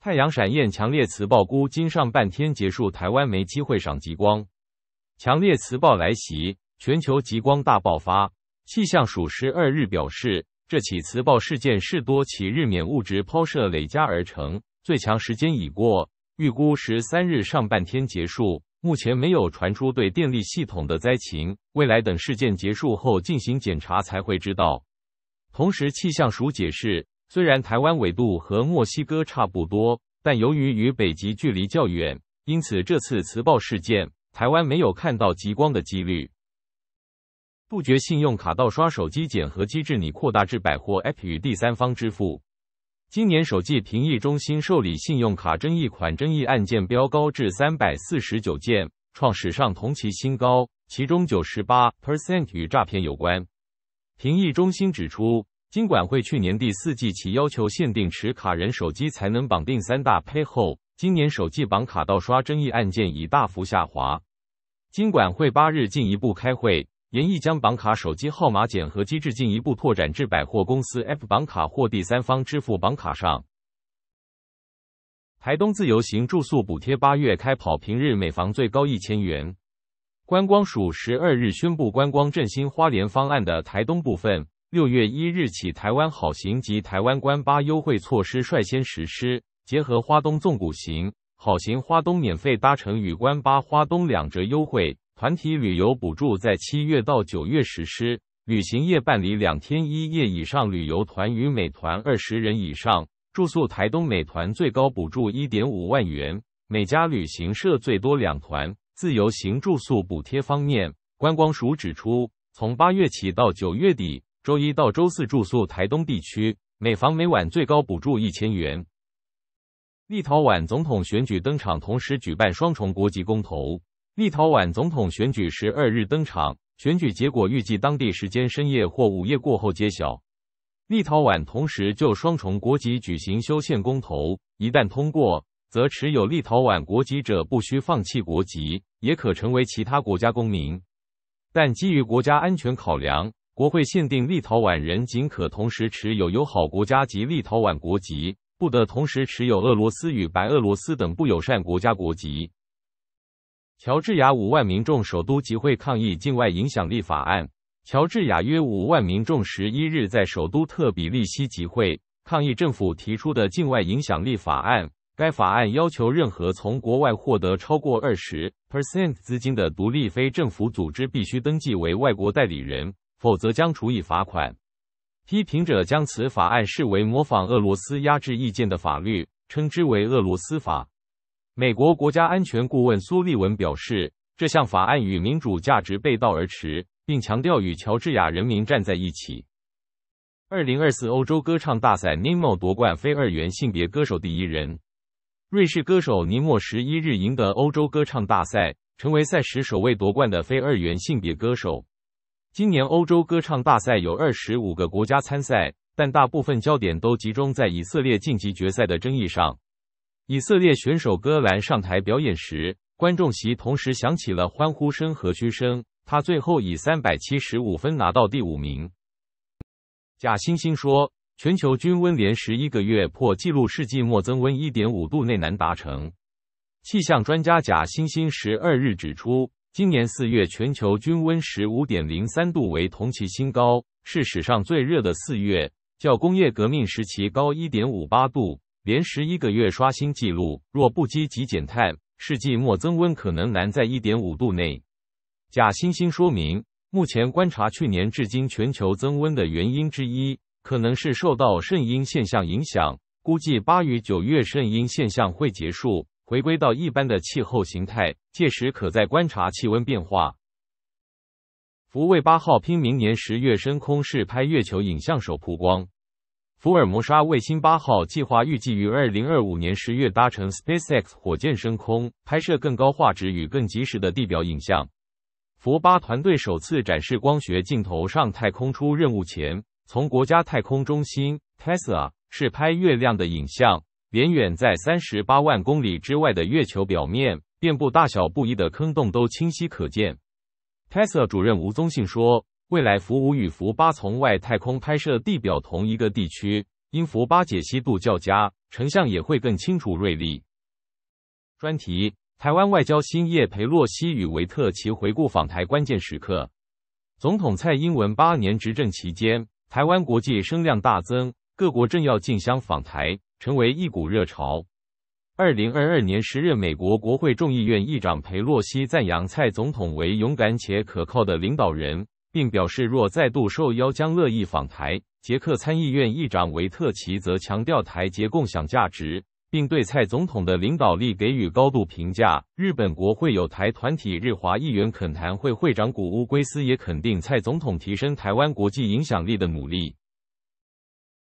太阳闪焰强烈磁暴，估今上半天结束，台湾没机会赏极光。强烈磁暴来袭，全球极光大爆发。气象署十二日表示，这起磁暴事件是多起日冕物质抛射累加而成，最强时间已过，预估十三日上半天结束。目前没有传出对电力系统的灾情，未来等事件结束后进行检查才会知道。同时，气象署解释。虽然台湾纬度和墨西哥差不多，但由于与北极距离较远，因此这次磁暴事件，台湾没有看到极光的几率。杜绝信用卡盗刷手机检核机制，拟扩大至百货 App 与第三方支付。今年首季评议中心受理信用卡争议款争议案件飙高至三百四十九件，创史上同期新高，其中九十八 percent 与诈骗有关。评议中心指出。金管会去年第四季起要求限定持卡人手机才能绑定三大 Pay 后，今年手机绑卡盗刷争议案件已大幅下滑。金管会八日进一步开会，研议将绑卡手机号码检核机制进一步拓展至百货公司 App 绑卡或第三方支付绑卡上。台东自由行住宿补贴八月开跑，平日每房最高一千元。观光署十二日宣布观光振兴花莲方案的台东部分。六月一日起，台湾好行及台湾关八优惠措施率先实施，结合花东纵谷行、好行花东免费搭乘与关八花东两折优惠。团体旅游补助在七月到九月实施，旅行业办理两天一夜以上旅游团与美团二十人以上住宿台东，美团最高补助一点五万元，每家旅行社最多两团。自由行住宿补贴方面，观光署指出，从八月起到九月底。周一到周四住宿台东地区，每房每晚最高补助一千元。立陶宛总统选举登场，同时举办双重国籍公投。立陶宛总统选举十二日登场，选举结果预计当地时间深夜或午夜过后揭晓。立陶宛同时就双重国籍举行修宪公投，一旦通过，则持有立陶宛国籍者不需放弃国籍，也可成为其他国家公民。但基于国家安全考量。国会限定立陶宛人仅可同时持有友好国家及立陶宛国籍，不得同时持有俄罗斯与白俄罗斯等不友善国家国籍。乔治亚五万民众首都集会抗议境外影响力法案。乔治亚约五万民众十一日在首都特比利西集会抗议政府提出的境外影响力法案。该法案要求任何从国外获得超过二十 percent 资金的独立非政府组织必须登记为外国代理人。否则将处以罚款。批评者将此法案视为模仿俄罗斯压制意见的法律，称之为“俄罗斯法”。美国国家安全顾问苏利文表示，这项法案与民主价值背道而驰，并强调与乔治亚人民站在一起。二零二四欧洲歌唱大赛，尼莫夺冠，非二元性别歌手第一人。瑞士歌手尼莫十一日赢得欧洲歌唱大赛，成为赛时首位夺冠的非二元性别歌手。今年欧洲歌唱大赛有二十五个国家参赛，但大部分焦点都集中在以色列晋级决赛的争议上。以色列选手戈兰上台表演时，观众席同时响起了欢呼声和嘘声。他最后以三百七十五分拿到第五名。贾星星说，全球均温连十一个月破纪录，世纪末增温一点五度内难达成。气象专家贾星星十二日指出。今年四月全球均温15.03度为同期新高，是史上最热的四月，较工业革命时期高1.58度，连十一个月刷新纪录。若不积极减碳，世纪末增温可能难在1.5度内。贾惺惺说明，目前观察去年至今全球增温的原因之一，可能是受到圣婴现象影响，估计八月、九月圣婴现象会结束。回归到一般的气候形态，届时可再观察气温变化。福卫八号拼明年十月升空，试拍月球影像首曝光。福尔摩沙卫星八号计划预计于二零二五年十月搭乘 SpaceX 火箭升空，拍摄更高画质与更及时的地表影像。福八团队首次展示光学镜头上太空出任务前，从国家太空中心 Tesla 试拍月亮的影像。连远在三十八万公里之外的月球表面，遍布大小不一的坑洞都清晰可见。泰 a 主任吴宗信说：“未来福五与福八从外太空拍摄地表同一个地区，因福八解析度较佳，成像也会更清楚锐利。”专题：台湾外交新叶培洛西与维特奇回顾访台关键时刻。总统蔡英文八年执政期间，台湾国际声量大增，各国政要竞相访台。成为一股热潮。二零二二年，时任美国国会众议院议长佩洛西赞扬蔡总统为勇敢且可靠的领导人，并表示若再度受邀，将乐意访台。捷克参议院议长维特奇则强调台捷共享价值，并对蔡总统的领导力给予高度评价。日本国会有台团体日华议员恳谈会会长谷乌圭司也肯定蔡总统提升台湾国际影响力的努力。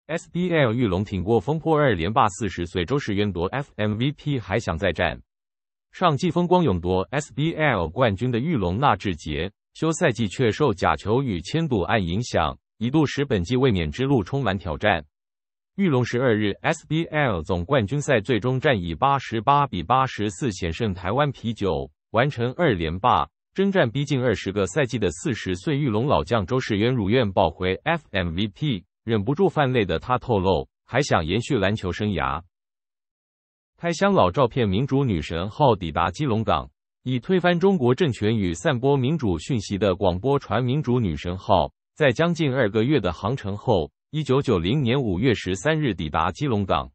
SBL 玉龙挺过风波二连霸，四十岁周世渊夺 FMVP 还想再战。上季风光勇夺 SBL 冠军的玉龙纳智捷，休赛季却受假球与签赌案影响，一度使本季卫冕之路充满挑战。玉龙十二日 SBL 总冠军赛最终战以八十八比八十四险胜台湾啤酒，完成二连霸。征战逼近二十个赛季的四十岁玉龙老将周世渊如愿抱回 FMVP。忍不住泛泪的他透露，还想延续篮球生涯。开箱老照片，民主女神号抵达基隆港。以推翻中国政权与散播民主讯息的广播船“民主女神号”在将近二个月的航程后，一九九零年五月十三日抵达基隆港。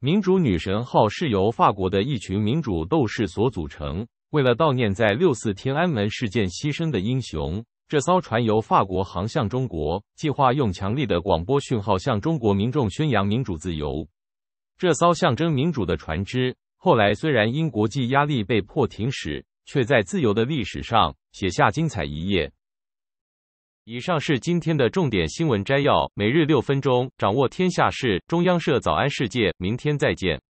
民主女神号是由法国的一群民主斗士所组成，为了悼念在六四天安门事件牺牲的英雄。这艘船由法国航向中国，计划用强力的广播讯号向中国民众宣扬民主自由。这艘象征民主的船只，后来虽然因国际压力被迫停驶，却在自由的历史上写下精彩一页。以上是今天的重点新闻摘要，每日六分钟掌握天下事。中央社早安世界，明天再见。